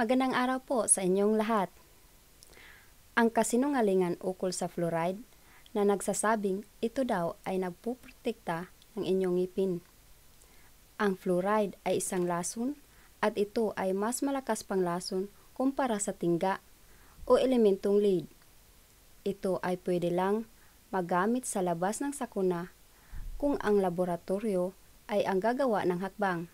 Magandang araw po sa inyong lahat. Ang kasinungalingan ukol sa fluoride na nagsasabing ito daw ay nagpuprotekta ng inyong ngipin. Ang fluoride ay isang lason at ito ay mas malakas pang lason kumpara sa tingga o elementong lead. Ito ay pwede lang magamit sa labas ng sakuna kung ang laboratorio ay ang gagawa ng hakbang.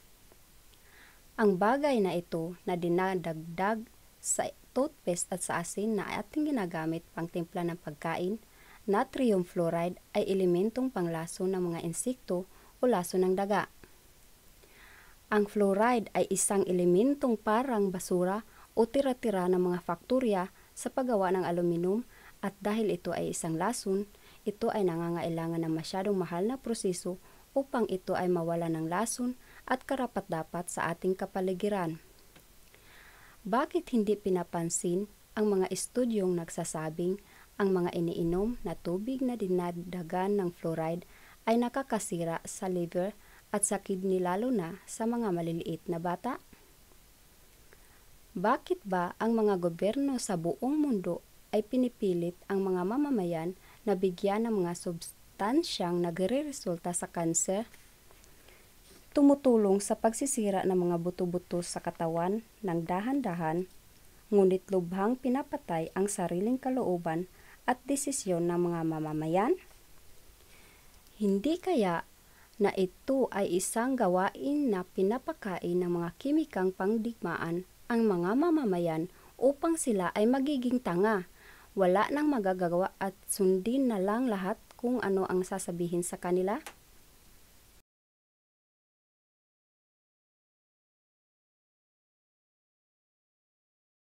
Ang bagay na ito na dinadagdag sa toothpaste at sa asin na ating ginagamit pang timpla ng pagkain, natrium fluoride ay elementong panglaso ng mga insekto o laso ng daga. Ang fluoride ay isang elementong parang basura o tira-tira ng mga faktorya sa paggawa ng aluminum at dahil ito ay isang lason, ito ay nangangailangan ng masyadong mahal na proseso upang ito ay mawala ng lason at karapat-dapat sa ating kapaligiran. Bakit hindi pinapansin ang mga estudyong nagsasabing ang mga iniinom na tubig na dinadagan ng fluoride ay nakakasira sa liver at sa kidney lalo na sa mga maliliit na bata? Bakit ba ang mga gobyerno sa buong mundo ay pinipilit ang mga mamamayan na bigyan ng mga substansyang nagre-resulta sa kanser tumutulong sa pagsisira ng mga buto-buto sa katawan ng dahan-dahan, ngunit lubhang pinapatay ang sariling kalooban at desisyon ng mga mamamayan? Hindi kaya na ito ay isang gawain na pinapakain ng mga kimikang pangdigmaan ang mga mamamayan upang sila ay magiging tanga. Wala nang magagawa at sundin na lang lahat kung ano ang sasabihin sa kanila?